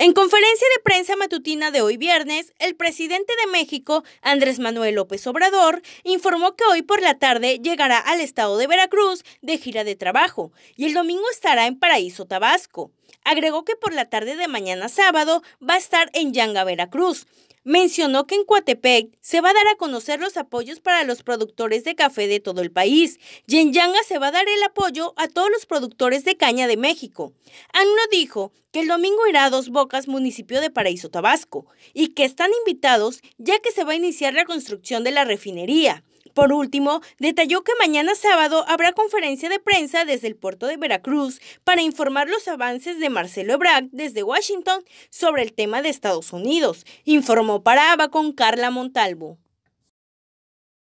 En conferencia de prensa matutina de hoy viernes, el presidente de México, Andrés Manuel López Obrador, informó que hoy por la tarde llegará al estado de Veracruz de gira de trabajo y el domingo estará en Paraíso, Tabasco. Agregó que por la tarde de mañana sábado va a estar en Yanga, Veracruz mencionó que en Coatepec se va a dar a conocer los apoyos para los productores de café de todo el país y en Yanga se va a dar el apoyo a todos los productores de caña de México. Anno dijo que el domingo irá a Dos Bocas, municipio de Paraíso, Tabasco, y que están invitados ya que se va a iniciar la construcción de la refinería. Por último, detalló que mañana sábado habrá conferencia de prensa desde el puerto de Veracruz para informar los avances de Marcelo Ebrard desde Washington sobre el tema de Estados Unidos, informó para con Carla Montalvo.